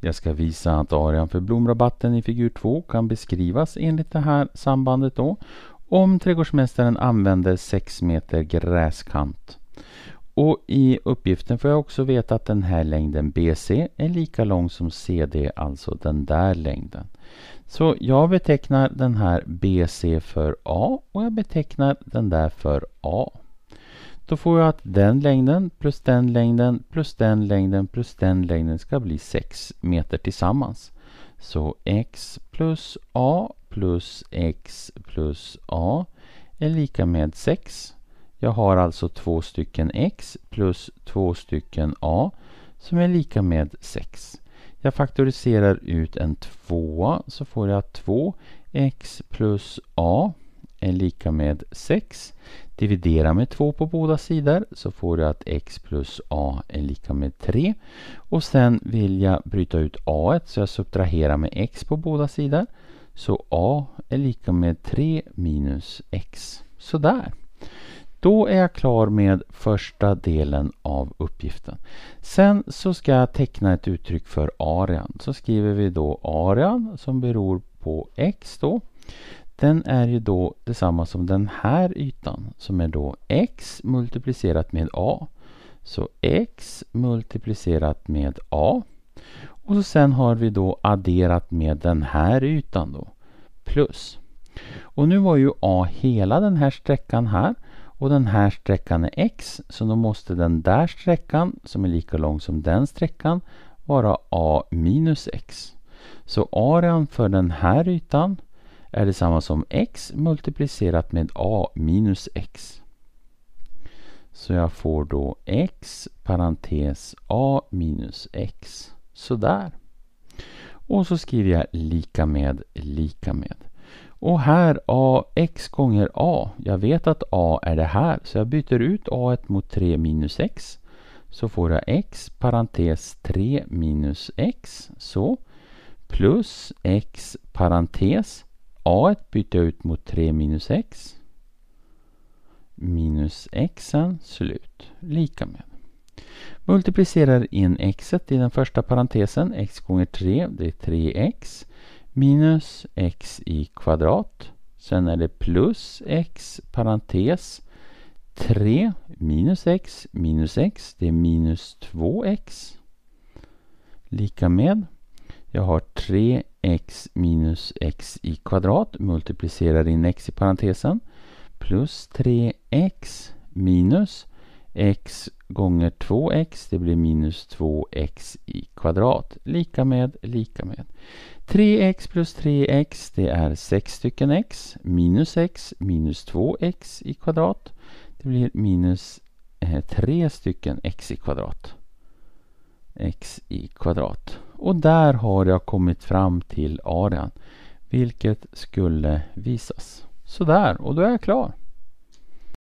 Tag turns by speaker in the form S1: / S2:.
S1: Jag ska visa att arean för blomrabatten i figur 2 kan beskrivas enligt det här sambandet då om trädgårdsmästaren använder 6 meter gräskant. Och i uppgiften får jag också veta att den här längden BC är lika lång som CD, alltså den där längden. Så jag betecknar den här BC för A och jag betecknar den där för A. Då får jag att den längden plus den längden plus den längden plus den längden ska bli 6 meter tillsammans. Så x plus a plus x plus a är lika med 6. Jag har alltså två stycken x plus två stycken a som är lika med 6. Jag faktoriserar ut en tvåa så får jag 2x plus a är lika med 6. Dividera med 2 på båda sidor så får du att x plus a är lika med 3. Och sen vill jag bryta ut a så jag subtraherar med x på båda sidor. Så a är lika med 3 minus x. Sådär. Då är jag klar med första delen av uppgiften. Sen så ska jag teckna ett uttryck för arean. Så skriver vi då arean som beror på x då den är ju då detsamma som den här ytan som är då x multiplicerat med a. Så x multiplicerat med a. Och så sen har vi då adderat med den här ytan då. Plus. Och nu var ju a hela den här sträckan här. Och den här sträckan är x. Så då måste den där sträckan, som är lika lång som den sträckan, vara a minus x. Så arean för den här ytan är detsamma som x multiplicerat med a minus x. Så jag får då x parentes a minus x. Sådär. Och så skriver jag lika med lika med. Och här a, x gånger a. Jag vet att a är det här så jag byter ut a mot 3 minus x. Så får jag x parentes 3 minus x. Så. Plus x parentes a byter jag ut mot 3 minus x. Minus x, slut lika med. Multiplicerar in x i den första parentesen. x gånger 3 det är 3x. Minus x i kvadrat. Sen är det plus x parentes 3 minus x minus x det är minus 2x. Lika med. Jag har 3 x minus x i kvadrat multiplicerar in x i parentesen plus 3x minus x gånger 2x det blir minus 2x i kvadrat lika med lika med 3x plus 3x det är 6 stycken x minus x minus 2x i kvadrat det blir minus 3 eh, stycken x i kvadrat x i kvadrat och där har jag kommit fram till arean. Vilket skulle visas. Sådär, och då är jag klar.